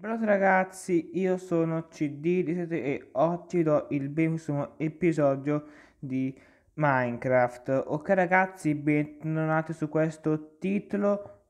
Buongiorno ragazzi, io sono CD17 e oggi do il benissimo episodio di Minecraft. Ok ragazzi, bentornati su questo titolo.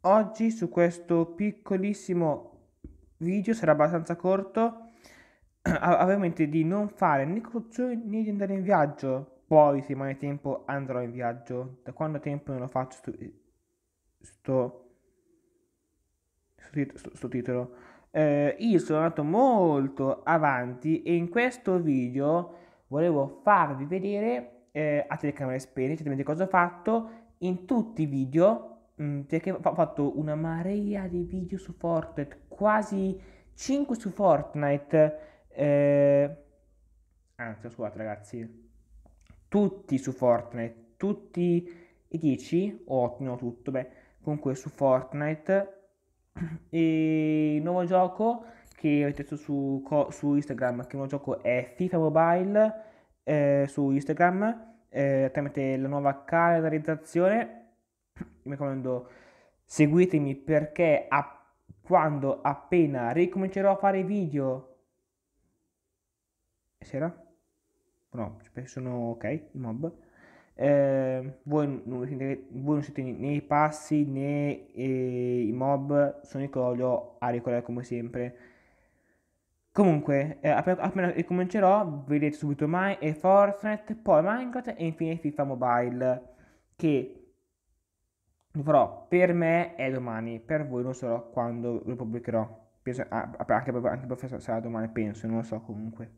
Oggi su questo piccolissimo video sarà abbastanza corto. Avevo in di non fare né costruzioni né di andare in viaggio. Poi se mai tempo andrò in viaggio. Da quando tempo non lo faccio sto, sto sto titolo eh, io sono andato molto avanti e in questo video volevo farvi vedere eh, a telecamere spegne cioè, esattamente cosa ho fatto in tutti i video mh, mm, perché ho fatto una marea di video su Fortnite quasi 5 su Fortnite eh, anzi scusate ragazzi tutti su Fortnite tutti i 10 o oh, no tutto beh comunque su Fortnite e il nuovo gioco che avete visto su, su Instagram, che il nuovo gioco è FIFA Mobile eh, su Instagram eh, tramite la nuova calendarizzazione. Mi raccomando, seguitemi perché a, quando appena ricomincerò a fare video... Sera? No, sono ok, i mob eh, voi, non siete, voi, non siete, né i passi né eh, i mob, sono i Nicolio a ricordare come sempre. Comunque, eh, appena, appena ricomincerò, vedrete subito mai e eh, Fortnite, poi Minecraft e infine FIFA Mobile, che lo farò per me è domani, per voi non so quando lo pubblicherò. Penso, anche, anche per sarà domani, penso, non lo so comunque.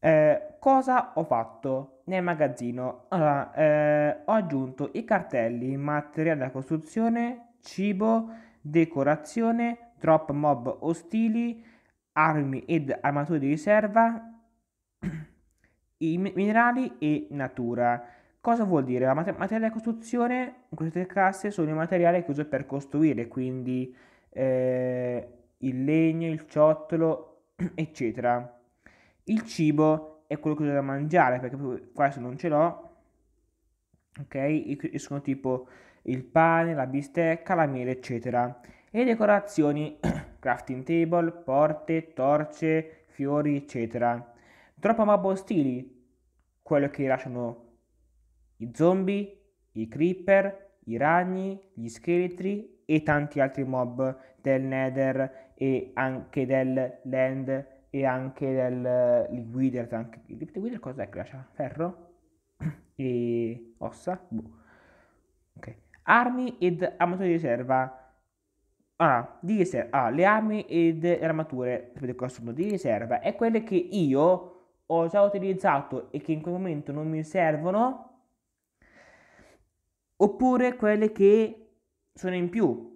Eh, Cosa ho fatto nel magazzino? Allora, eh, ho aggiunto i cartelli, materiale da costruzione, cibo, decorazione, drop mob ostili, armi ed armature di riserva, i minerali e natura. Cosa vuol dire? La mater- materiale da costruzione, in queste casse, sono i materiali che uso per costruire, quindi eh, il legno, il ciottolo, eccetera. Il cibo è quello che ho da mangiare, perché qua se non ce l'ho, ok? E sono tipo il pane, la bistecca, la miele, eccetera. E decorazioni, crafting table, porte, torce, fiori, eccetera. Troppo mobbo stili, quello che lasciano i zombie, i creeper, i ragni, gli scheletri e tanti altri mob del Nether e anche del Land e anche del liquider, anche, liquider cos'è che lascia? Ferro e ossa? Boh. Okay. Armi ed armature di riserva. Ah, di riserva. Ah, le armi ed armature, sapete cosa sono? Di riserva. È quelle che io ho già utilizzato e che in quel momento non mi servono. Oppure quelle che sono in più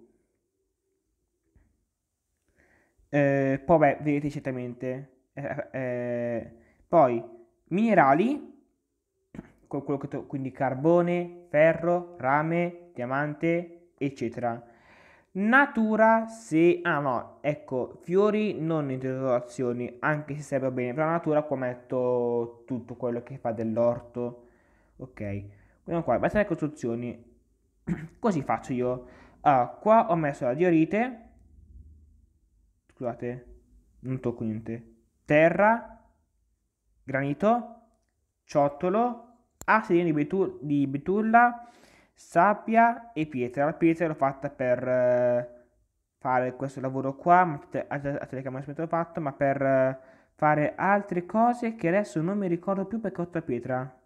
eh, poi beh, vedete certamente. Eh, eh, poi minerali, to- quindi carbone, ferro, rame, diamante, eccetera. Natura, se... Ah no, ecco, fiori non interrogazioni, anche se serve bene per la natura qua metto tutto quello che fa dell'orto. Ok, quindi qua, basta le costruzioni. Così faccio io. Allora, ah, qua ho messo la diorite scusate, non tocco niente, terra, granito, ciottolo, assedine di, di betulla, sabbia e pietra. La pietra l'ho fatta per eh, fare questo lavoro qua, a telecamera aspetta l'ho fatto, ma per eh, fare altre cose che adesso non mi ricordo più perché ho la pietra.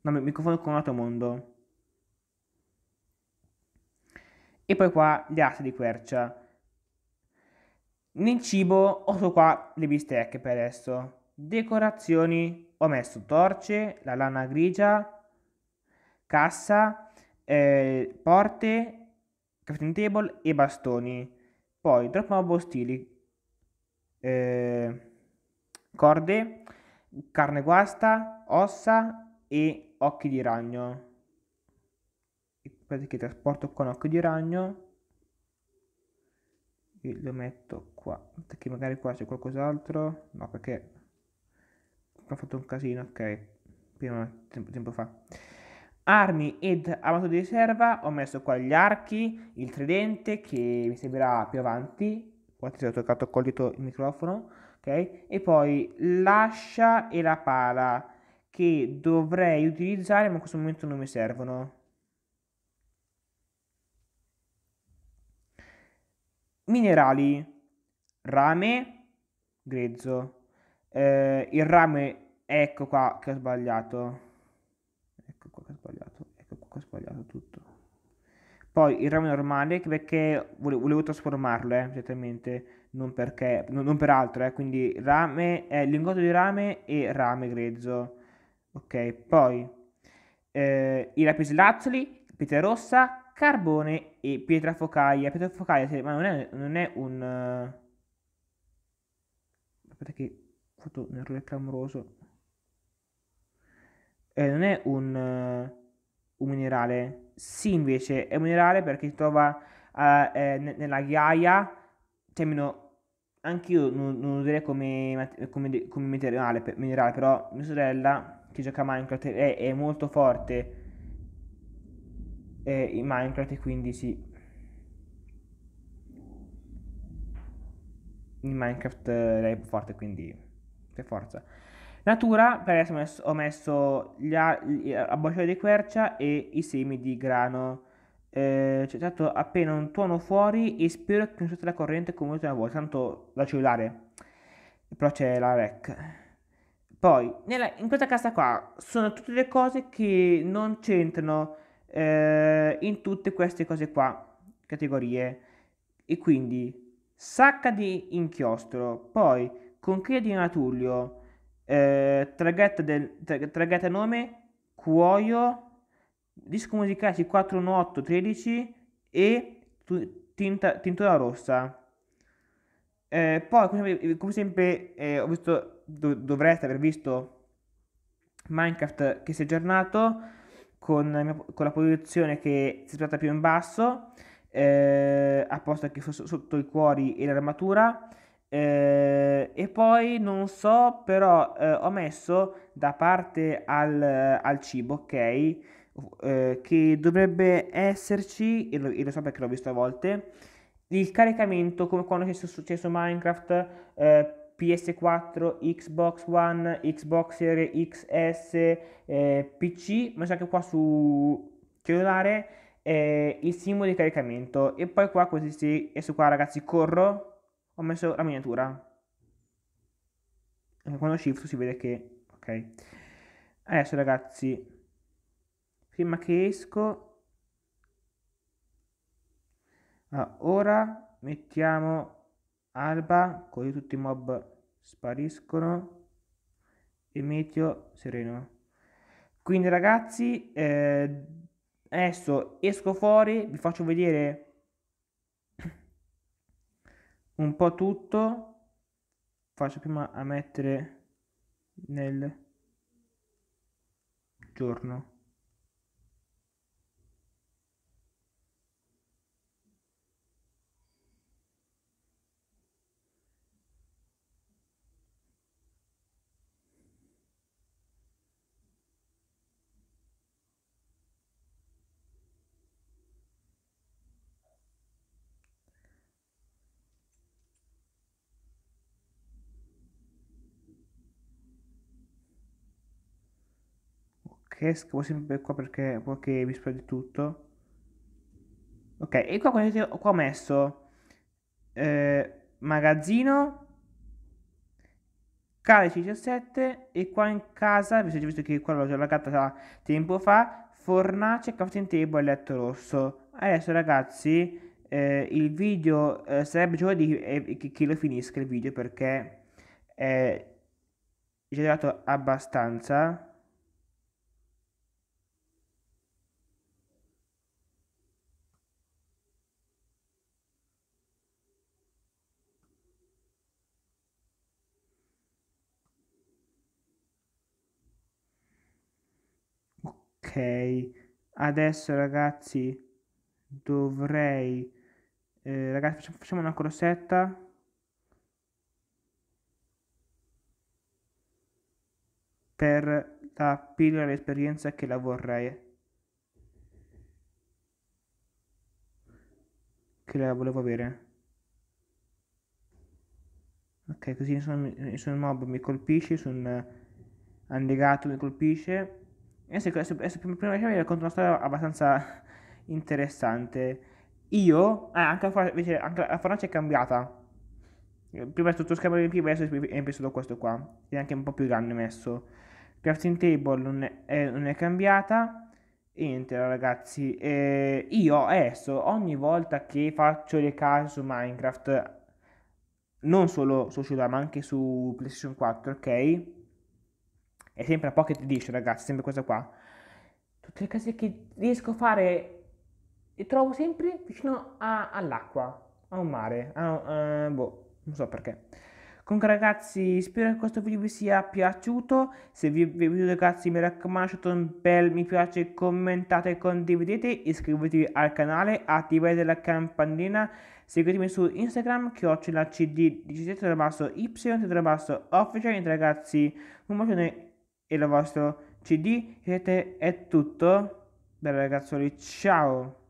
No, mi, mi confondo con un altro mondo. E poi qua gli assi di quercia. Nel cibo ho qua le bistecche per adesso. Decorazioni ho messo torce, la lana grigia, cassa, eh, porte, crafting table e bastoni. Poi drop mob ostili, eh, corde, carne guasta, ossa e occhi di ragno. Aspetta che trasporto con occhi di ragno lo metto qua perché magari qua c'è qualcos'altro no perché ho fatto un casino ok prima tempo, tempo fa armi ed amato di riserva ho messo qua gli archi il tridente che mi servirà più avanti guardate è toccato col dito il microfono ok e poi l'ascia e la pala che dovrei utilizzare ma in questo momento non mi servono Minerali, rame, grezzo. Eh, il rame, ecco qua che ho sbagliato. Ecco qua che ho sbagliato, ecco qua che ho sbagliato tutto. Poi il rame normale perché volevo, volevo trasformarlo, eh, esattamente, non, perché, non, non per altro, eh, quindi rame, eh, lingotto di rame e rame grezzo. Ok, poi eh, i lapislazzoli, pietra rossa, carbone e pietra focaia. Pietra focaia, se, ma non è, non è un... Uh... Aspetta che ho fatto un errore clamoroso. Eh, non è un, uh, un, minerale. Sì, invece è un minerale perché si trova uh, eh, eh nella ghiaia. Termino anche io non, non lo direi come, come, come minerale, minerale, però mia sorella che gioca a Minecraft è, è molto forte eh, in Minecraft e quindi sì. In Minecraft eh, lei è più forte quindi per forza. Natura, per adesso ho messo, ho messo gli a, eh, a bocciole di quercia e i semi di grano. Eh, c'è cioè, stato appena un tuono fuori e spero che non sia la corrente come l'ultima volta, tanto la cellulare. Però c'è la rec. Poi, nella, in questa cassa qua, sono tutte le cose che non c'entrano eh, in tutte queste cose qua, categorie. E quindi sacca di inchiostro, poi conchiglia di natulio, eh, traghetta, del, tra, traghetta nome, cuoio, disco musicale 41813 e tu, tinta, tintura rossa. Eh, poi, come, eh, come sempre, eh, ho visto, do, dovreste aver visto Minecraft che si è aggiornato con, con la posizione che si tratta più in basso, eh, a posto che sotto i cuori e l'armatura. Eh, e poi non so, però eh, ho messo da parte al, al cibo, ok? Eh, che dovrebbe esserci, e lo, e lo, so perché l'ho visto a volte, il caricamento come quando è successo Minecraft eh, PS4, Xbox One, Xbox Series XS, eh, PC, ma c'è anche qua su cellulare eh, il simbolo di caricamento e poi qua così si e su qua ragazzi corro ho messo la miniatura e eh, quando shift si vede che ok adesso ragazzi prima che esco allora, ah, ora mettiamo Alba con tutti i mob spariscono e meteo sereno. Quindi ragazzi, eh, adesso esco fuori, vi faccio vedere un po' tutto. Faccio prima a mettere nel giorno. esco sempre qua perché, perché vi spiego di tutto. Ok, e qua, qua ho messo eh, magazzino, calice 17 e qua in casa, visto, visto che qua l'ho già lagata tempo fa, fornace, crafting table e letto rosso. Adesso ragazzi... Eh, il video eh, sarebbe giovedì eh, che, lo finisca il video perché è già girato abbastanza ok adesso ragazzi dovrei eh, ragazzi facciamo una crosetta per la pillola dell'esperienza che la vorrei che la volevo avere ok così nessun, nessun mob mi colpisce nessun annegato mi colpisce Adesso, adesso, adesso prima di racconto una storia abbastanza interessante. Io, ah, anche, la, invece, anche la Francia è cambiata. Eh, prima è tutto scambio di prima, adesso è impresso questo qua. E anche un po' più grande messo. Crafting Table non è, non è cambiata. Intera ragazzi, eh, io adesso ogni volta che faccio le case su Minecraft, non solo su Shooter ma anche su PlayStation 4, ok? è sempre a Pocket Edition ragazzi, sempre questa qua, tutte le cose che riesco a fare le trovo sempre vicino all'acqua, a un mare, a, uh, boh, non so perché. Comunque ragazzi, spero che questo video vi sia piaciuto, se vi è piaciuto ragazzi mi raccomando lasciate un bel mi piace, commentate, condividete, iscrivetevi al canale, attivate la campanellina, seguitemi su Instagram, che ho chiocciola cd17-y, official, ragazzi, un bacione il vostro CD. Siete, è tutto. Bene ragazzuoli, ciao!